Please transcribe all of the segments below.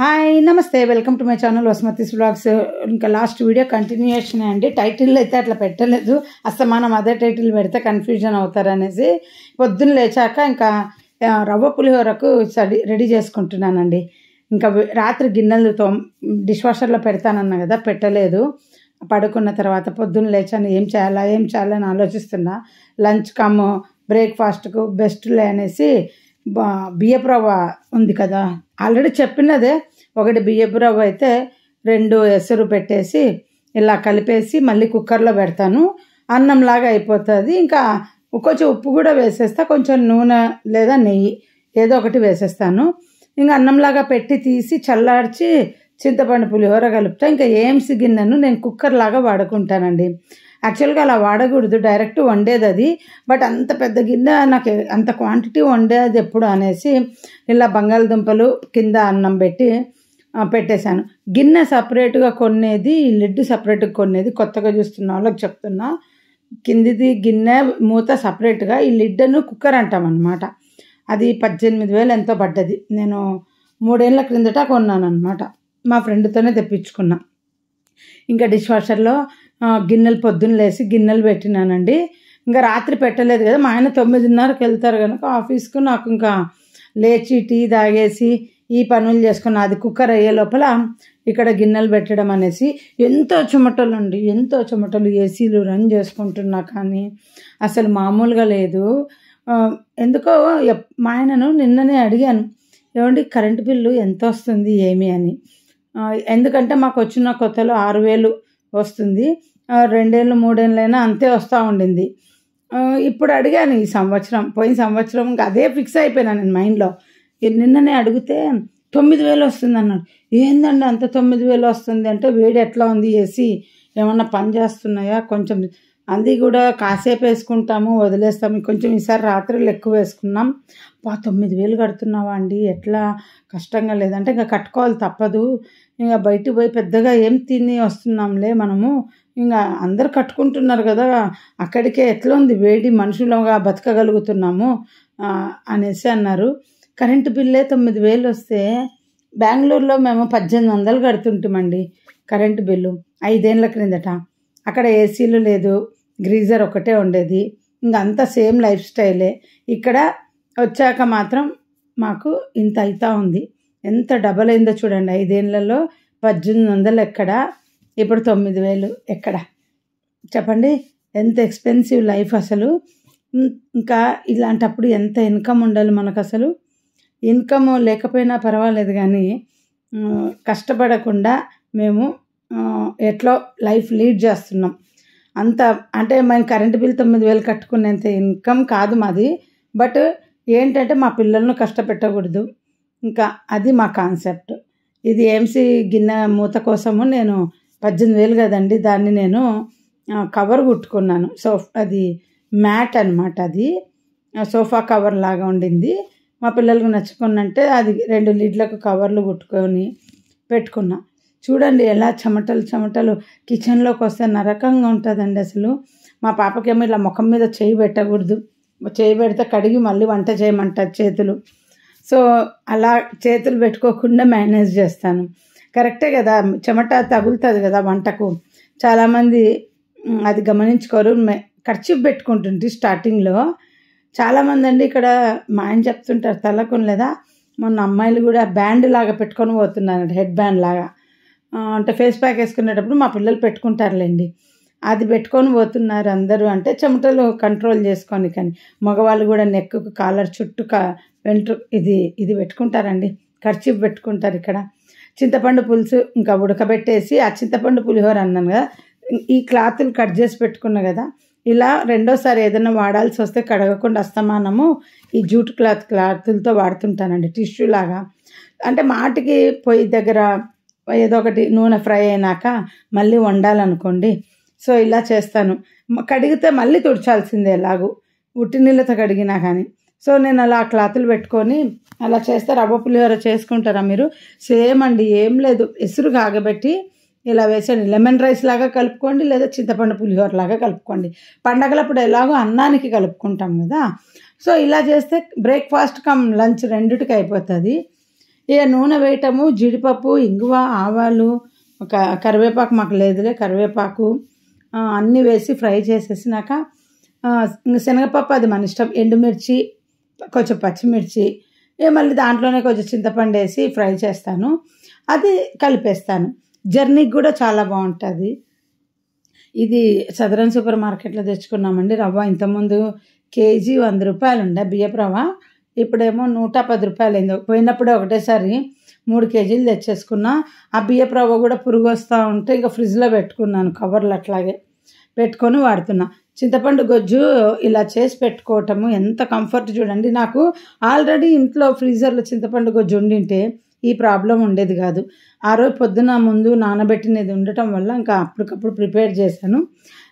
hi namaste welcome to my channel Vasumathi's blogs ఇంకా last video continuation అండి title అయితే అట్లా పెట్టలేదు అసలు మనం అదే టైటిల్ పెడితే కన్ఫ్యూజన్ అవుతారనేసి పొద్దున్న లేచాక ఇంకా రవ్వ పులిహోరకు రెడీ చేసుకుంటున్నానండి ఇంకా రాత్రి గిన్నెలు తో డిష్ వాషర్లో పెడతానన్నా కదా పెట్టలేదు పడుకున్న తర్వాత పొద్దున్న లేచాను ఏం చేయాలా ఏం చేయాలని ఆలోచిస్తున్నా లంచ్ కమ్ బ్రేక్ఫాస్ట్కు బెస్ట్లే అనేసి బియ్యప్రవ ఉంది కదా ఆల్రెడీ చెప్పినదే ఒకటి బియ్యప్రవ అయితే రెండు ఎసరు పెట్టేసి ఇలా కలిపేసి మళ్ళీ కుక్కర్లో పెడతాను అన్నంలాగా అయిపోతుంది ఇంకా కొంచెం ఉప్పు కూడా వేసేస్తా కొంచెం నూనె లేదా నెయ్యి ఏదో ఒకటి వేసేస్తాను ఇంకా అన్నంలాగా పెట్టి తీసి చల్లార్చి చింతపండు పులిహోర కలుపుతా ఇంకా ఏం గిన్నెను నేను కుక్కర్ లాగా వాడుకుంటానండి యాక్చువల్గా అలా వాడకూడదు డైరెక్ట్ వండేది అది బట్ అంత పెద్ద గిన్నె నాకు అంత క్వాంటిటీ వండేది ఎప్పుడు అనేసి ఇలా బంగాళదుంపలు కింద అన్నం పెట్టి పెట్టేశాను గిన్నె సపరేట్గా కొనేది లిడ్డు సపరేట్గా కొనేది కొత్తగా చూస్తున్న వాళ్ళకి చెప్తున్నా కిందిది గిన్నె మూత సపరేట్గా ఈ లిడ్డను కుక్కర్ అంటామన్నమాట అది పద్దెనిమిది వేలు ఎంతో పడ్డది నేను మూడేళ్ళ క్రిందట కొన్నాను అనమాట మా ఫ్రెండ్తోనే తెప్పించుకున్నా ఇంకా డిష్ వాషర్లో గిన్నెలు పొద్దున్న లేసి గిన్నెలు పెట్టినానండి ఇంకా రాత్రి పెట్టలేదు కదా మా ఆయన తొమ్మిదిన్నరకు వెళ్తారు కనుక ఆఫీస్కు నాకు ఇంకా లేచి టీ తాగేసి ఈ పనులు చేసుకున్న అది కుక్కర్ అయ్యే లోపల ఇక్కడ గిన్నెలు పెట్టడం అనేసి ఎంతో చెమటలు అండి ఎంతో చెమటలు ఏసీలు రన్ చేసుకుంటున్నా కానీ అసలు మామూలుగా లేదు ఎందుకో మా ఆయనను నిన్ననే అడిగాను ఏమండి కరెంటు బిల్లు ఎంత వస్తుంది ఏమి అని ఎందుకంటే మాకు వచ్చిన కొత్తలో ఆరు వేలు వస్తుంది రెండేళ్ళు మూడేళ్ళైనా అంతే వస్తూ ఉండింది ఇప్పుడు అడిగాను ఈ సంవత్సరం పోయిన సంవత్సరం ఇంకా అదే ఫిక్స్ అయిపోయినా నేను మైండ్లో నిన్ననే అడిగితే తొమ్మిది వేలు వస్తుంది అన్నాడు ఏందండి అంత తొమ్మిది వేలు వస్తుంది అంటే వేడి ఎట్లా ఉంది ఏసీ ఏమన్నా పని చేస్తున్నాయా కొంచెం అది కూడా కాసేపు వేసుకుంటాము వదిలేస్తాము కొంచెం ఈసారి రాత్రులు ఎక్కువ వేసుకున్నాం పా తొమ్మిది వేలు కడుతున్నావా అండి ఎట్లా కష్టంగా లేదంటే ఇంకా కట్టుకోవాలి తప్పదు ఇంకా బయట పోయి పెద్దగా ఏం తిని వస్తున్నాంలే మనము ఇంకా అందరు కట్టుకుంటున్నారు కదా అక్కడికే ఎట్లా ఉంది వేడి మనుషులుగా బతకగలుగుతున్నాము అనేసి అన్నారు కరెంటు బిల్లే తొమ్మిది వేలు వస్తే బెంగళూరులో మేము పద్దెనిమిది వందలు కడుతుంటామండి కరెంటు బిల్లు ఐదేళ్ళ క్రిందట అక్కడ ఏసీలు లేదు గ్రీజర్ ఒకటే ఉండేది ఇంకా అంతా సేమ్ లైఫ్ స్టైలే ఇక్కడ వచ్చాక మాత్రం మాకు ఇంత అవుతా ఉంది ఎంత డబల్ అయిందో చూడండి ఐదేళ్లలో పద్దెనిమిది వందలు ఎక్కడ ఇప్పుడు తొమ్మిది వేలు ఎక్కడ చెప్పండి ఎంత ఎక్స్పెన్సివ్ లైఫ్ అసలు ఇంకా ఇలాంటప్పుడు ఎంత ఇన్కమ్ ఉండాలి మనకు అసలు ఇన్కమ్ లేకపోయినా పర్వాలేదు కానీ కష్టపడకుండా మేము ఎట్లో లైఫ్ లీడ్ చేస్తున్నాం అంత అంటే మేము కరెంటు బిల్ తొమ్మిది వేలు కట్టుకునేంత ఇన్కమ్ కాదు మాది బట్ ఏంటంటే మా పిల్లలను కష్టపెట్టకూడదు ఇంకా అది మా కాన్సెప్ట్ ఇది ఏంసి గిన్నె మూత కోసము నేను పద్దెనిమిది వేలు కదండి దాన్ని నేను కవర్ కుట్టుకున్నాను సో అది మ్యాట్ అనమాట అది సోఫా కవర్ లాగా ఉండింది మా పిల్లలకు నచ్చుకున్నంటే అది రెండు లిడ్లకు కవర్లు కుట్టుకొని పెట్టుకున్నా చూడండి ఎలా చెమటలు చెమటలు కిచెన్లోకి వస్తే నరకంగా ఉంటుందండి అసలు మా పాపకేమో ఇలా ముఖం మీద చేయి పెట్టకూడదు చేయి పెడితే కడిగి మళ్ళీ వంట చేయమంటారు చేతులు సో అలా చేతులు పెట్టుకోకుండా మేనేజ్ చేస్తాను కరెక్టే కదా చెమట తగులుతుంది కదా వంటకు చాలామంది అది గమనించుకోరు ఖర్చు పెట్టుకుంటుంది స్టార్టింగ్లో చాలామంది అండి ఇక్కడ మా ఆయన చెప్తుంటారు తలకొని లేదా మొన్న అమ్మాయిలు కూడా బ్యాండ్ లాగా పెట్టుకొని పోతున్నారు హెడ్ బ్యాండ్ లాగా అంటే ఫేస్ ప్యాక్ వేసుకునేటప్పుడు మా పిల్లలు పెట్టుకుంటారులేండి అది పెట్టుకొని పోతున్నారు అందరూ అంటే చెమటలు కంట్రోల్ చేసుకొని కానీ మగవాళ్ళు కూడా నెక్కు కాలర్ చుట్టూ వెంట్రు ఇది ఇది పెట్టుకుంటారండి ఖర్చు పెట్టుకుంటారు ఇక్కడ చింతపండు పులుసు ఇంకా ఉడకబెట్టేసి ఆ చింతపండు పులిహోర అన్నాను కదా ఈ క్లాత్లు కట్ చేసి పెట్టుకున్నా కదా ఇలా రెండోసారి ఏదైనా వాడాల్సి వస్తే కడగకుండా అస్తమానము ఈ జూట్ క్లాత్ క్లాతులతో వాడుతుంటానండి టిష్యూ లాగా అంటే మాటికి పొయ్యి దగ్గర ఏదో ఒకటి నూనె ఫ్రై అయినాక మళ్ళీ వండాలనుకోండి సో ఇలా చేస్తాను కడిగితే మళ్ళీ తుడిచాల్సిందే ఎలాగూ ఉట్టి నీళ్ళతో కడిగినా కానీ సో నేను అలా క్లాతులు పెట్టుకొని అలా చేస్తే రవ్వ పులిహోర చేసుకుంటారా మీరు సేమ్ అండి ఏం లేదు ఎసురు కాగబెట్టి ఇలా వేసాను లెమన్ రైస్ లాగా కలుపుకోండి లేదా చింతపండు పులిహోర లాగా కలుపుకోండి పండగలప్పుడు ఎలాగో అన్నానికి కలుపుకుంటాం కదా సో ఇలా చేస్తే బ్రేక్ఫాస్ట్ కమ్ లంచ్ రెండిటికి అయిపోతుంది ఇక నూనె వేయటము జీడిపప్పు ఇంగువ ఆవాలు ఒక కరివేపాకు మాకు లేదులే కరివేపాకు అన్నీ వేసి ఫ్రై చేసేసినాక శనగపప్పు అది మన ఇష్టం ఎండుమిర్చి కొంచెం పచ్చిమిర్చి మళ్ళీ దాంట్లోనే కొంచెం చింతపండు వేసి ఫ్రై చేస్తాను అది కలిపేస్తాను జర్నీకి కూడా చాలా బాగుంటుంది ఇది సదరన్ సూపర్ మార్కెట్లో తెచ్చుకున్నామండి రవ్వ ఇంతకుముందు కేజీ వంద రూపాయలు ఉండే బియ్యపు రవ్వ ఇప్పుడేమో నూట పది రూపాయలు అయింది పోయినప్పుడే ఒకటేసారి మూడు కేజీలు తెచ్చేసుకున్నా ఆ బియ్యపు రవ్వ కూడా పురుగు వస్తూ ఉంటే ఇంకా ఫ్రిడ్జ్లో పెట్టుకున్నాను కవర్లు అట్లాగే పెట్టుకొని వాడుతున్నా చింతపండు గొజ్జు ఇలా చేసి పెట్టుకోవటము ఎంత కంఫర్ట్ చూడండి నాకు ఆల్రెడీ ఇంట్లో ఫ్రీజర్లో చింతపండు గొజ్జు ఉండింటే ఈ ప్రాబ్లం ఉండేది కాదు ఆ రోజు పొద్దున ముందు నానబెట్టినది ఉండటం వల్ల ఇంకా అప్పటికప్పుడు ప్రిపేర్ చేశాను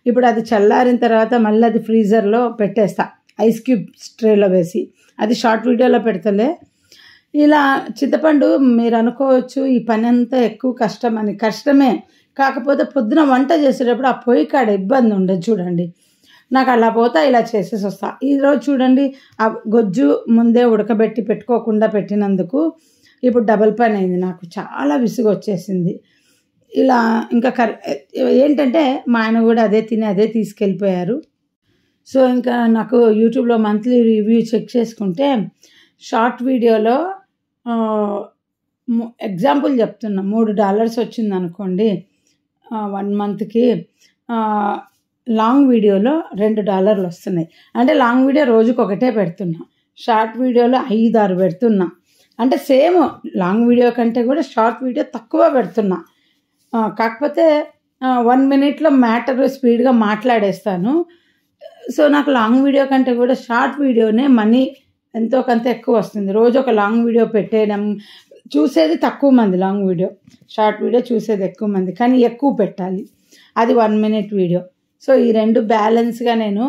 ఇప్పుడు అది చల్లారిన తర్వాత మళ్ళీ అది ఫ్రీజర్లో పెట్టేస్తా ఐస్ క్యూబ్ స్ట్రేలో వేసి అది షార్ట్ వీడియోలో పెడతలే ఇలా చింతపండు మీరు అనుకోవచ్చు ఈ పని అంతా ఎక్కువ కష్టం అని కష్టమే కాకపోతే పొద్దున వంట చేసేటప్పుడు ఆ పొయ్యి కాడ ఇబ్బంది ఉండదు చూడండి నాకు అలా పోతా ఇలా చేసేసి వస్తా ఈరోజు చూడండి ఆ గొజ్జు ముందే ఉడకబెట్టి పెట్టుకోకుండా పెట్టినందుకు ఇప్పుడు డబల్ పని అయింది నాకు చాలా విసుగు వచ్చేసింది ఇలా ఇంకా ఏంటంటే మా ఆయన కూడా అదే తిని అదే తీసుకెళ్ళిపోయారు సో ఇంకా నాకు యూట్యూబ్లో మంత్లీ రివ్యూ చెక్ చేసుకుంటే షార్ట్ వీడియోలో ఎగ్జాంపుల్ చెప్తున్నా మూడు డాలర్స్ వచ్చింది అనుకోండి వన్ మంత్కి లాంగ్ వీడియోలో రెండు డాలర్లు వస్తున్నాయి అంటే లాంగ్ వీడియో రోజుకి ఒకటే పెడుతున్నా షార్ట్ వీడియోలో ఐదు ఆరు పెడుతున్నా అంటే సేమ్ లాంగ్ వీడియో కంటే కూడా షార్ట్ వీడియో తక్కువ పెడుతున్నా కాకపోతే వన్ మినిట్లో మ్యాటర్ స్పీడ్గా మాట్లాడేస్తాను సో నాకు లాంగ్ వీడియో కంటే కూడా షార్ట్ వీడియోనే మనీ ఎంతో కొంత ఎక్కువ వస్తుంది రోజు ఒక లాంగ్ వీడియో పెట్టేయడం చూసేది తక్కువ మంది లాంగ్ వీడియో షార్ట్ వీడియో చూసేది ఎక్కువ మంది కానీ ఎక్కువ పెట్టాలి అది వన్ మినిట్ వీడియో సో ఈ రెండు బ్యాలెన్స్గా నేను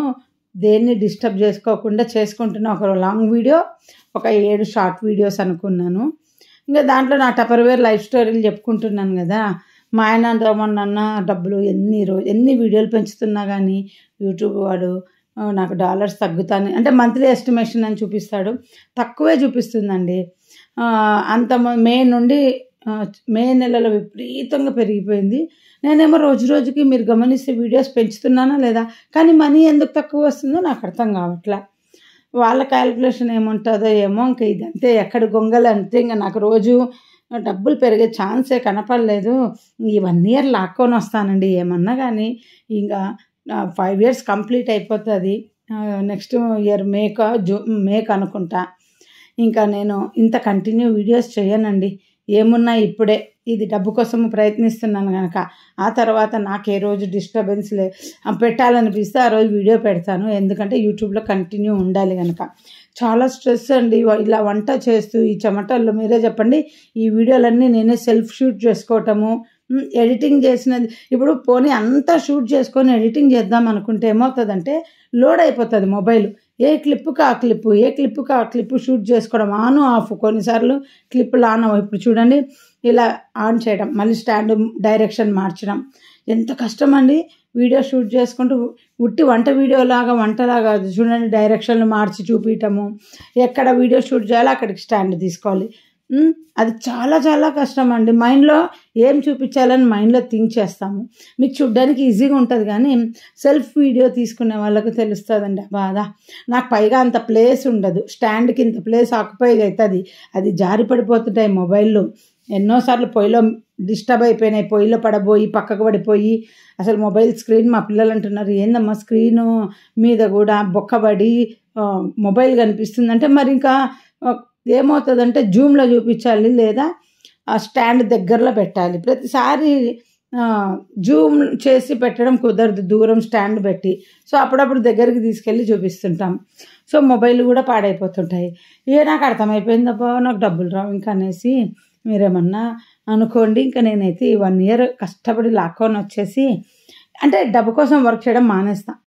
దేన్ని డిస్టర్బ్ చేసుకోకుండా చేసుకుంటున్న ఒక లాంగ్ వీడియో ఒక ఏడు షార్ట్ వీడియోస్ అనుకున్నాను ఇంకా దాంట్లో నా టపర్వేర్ లైఫ్ స్టోరీలు చెప్పుకుంటున్నాను కదా మా ఆయన నాన్న డబ్బులు ఎన్ని రోజు ఎన్ని వీడియోలు పెంచుతున్నా కానీ యూట్యూబ్ వాడు నాకు డాలర్స్ తగ్గుతాను అంటే మంత్లీ ఎస్టిమేషన్ అని చూపిస్తాడు తక్కువే చూపిస్తుందండి అంత మే నుండి మే నెలలో విపరీతంగా పెరిగిపోయింది నేనేమో రోజు రోజుకి మీరు గమనిస్తే వీడియోస్ పెంచుతున్నానా లేదా కానీ మనీ ఎందుకు తక్కువ వస్తుందో నాకు అర్థం కావట్లా వాళ్ళ క్యాలిక్యులేషన్ ఏముంటుందో ఏమో ఇంకా ఇదంతే ఎక్కడ గొంగలు అంతే ఇంకా నాకు రోజు డబ్బులు పెరిగే ఛాన్సే కనపడలేదు ఈ వన్ ఇయర్ లాక్కొని వస్తానండి ఏమన్నా కానీ ఇంకా ఫైవ్ ఇయర్స్ కంప్లీట్ అయిపోతుంది నెక్స్ట్ ఇయర్ మేక జూ మేక్ అనుకుంటా ఇంకా నేను ఇంత కంటిన్యూ వీడియోస్ చేయనండి ఏమున్నా ఇప్పుడే ఇది డబ్బు కోసం ప్రయత్నిస్తున్నాను కనుక ఆ తర్వాత నాకు ఏ రోజు డిస్టర్బెన్స్ లే పెట్టాలనిపిస్తే ఆ రోజు వీడియో పెడతాను ఎందుకంటే యూట్యూబ్లో కంటిన్యూ ఉండాలి కనుక చాలా స్ట్రెస్ అండి ఇలా వంట చేస్తూ ఈ చెమటల్లో మీరే చెప్పండి ఈ వీడియోలన్నీ నేనే సెల్ఫ్ షూట్ చేసుకోవటము ఎడిటింగ్ చేసినది ఇప్పుడు పోనీ అంతా షూట్ చేసుకొని ఎడిటింగ్ చేద్దాం అనుకుంటే ఏమవుతుందంటే లోడ్ అయిపోతుంది మొబైల్ ఏ క్లిప్కి ఆ క్లిప్పు ఏ క్లిప్కి ఆ క్లిప్పు షూట్ చేసుకోవడం ఆను ఆఫ్ కొన్నిసార్లు క్లిప్పులు ఆన్ ఇప్పుడు చూడండి ఇలా ఆన్ చేయడం మళ్ళీ స్టాండ్ డైరెక్షన్ మార్చడం ఎంత కష్టం అండి వీడియో షూట్ చేసుకుంటూ ఉట్టి వంట వీడియోలాగా వంటలాగా చూడండి డైరెక్షన్లు మార్చి చూపించటము ఎక్కడ వీడియో షూట్ చేయాలో అక్కడికి స్టాండ్ తీసుకోవాలి అది చాలా చాలా కష్టం అండి మైండ్లో ఏం చూపించాలని మైండ్లో థింక్ చేస్తాము మీకు చూడ్డానికి ఈజీగా ఉంటుంది కానీ సెల్ఫ్ వీడియో తీసుకునే వాళ్ళకు తెలుస్తుందండి బాధ నాకు పైగా అంత ప్లేస్ ఉండదు స్టాండ్కి ఇంత ప్లేస్ ఆక్యుపై అవుతుంది అది జారి పడిపోతుంటాయి మొబైల్లు ఎన్నోసార్లు పొయ్యిలో డిస్టర్బ్ అయిపోయినాయి పొయ్యిలో పడబోయి పక్కకు పడిపోయి అసలు మొబైల్ స్క్రీన్ మా పిల్లలు అంటున్నారు ఏందమ్మా స్క్రీను మీద కూడా బొక్కబడి మొబైల్ కనిపిస్తుంది అంటే మరి ఇంకా ఏమవుతుందంటే జూమ్లో చూపించాలి లేదా స్టాండ్ దగ్గరలో పెట్టాలి ప్రతిసారి జూమ్ చేసి పెట్టడం కుదరదు దూరం స్టాండ్ పెట్టి సో అప్పుడప్పుడు దగ్గరికి తీసుకెళ్ళి చూపిస్తుంటాం సో మొబైల్ కూడా పాడైపోతుంటాయి ఏ నాకు అర్థమైపోయిందబ్బా నాకు డబ్బులు రావు ఇంకా అనేసి మీరేమన్నా అనుకోండి ఇంకా నేనైతే ఈ వన్ ఇయర్ కష్టపడి లాక్కొని వచ్చేసి అంటే డబ్బు కోసం వర్క్ చేయడం మానేస్తాను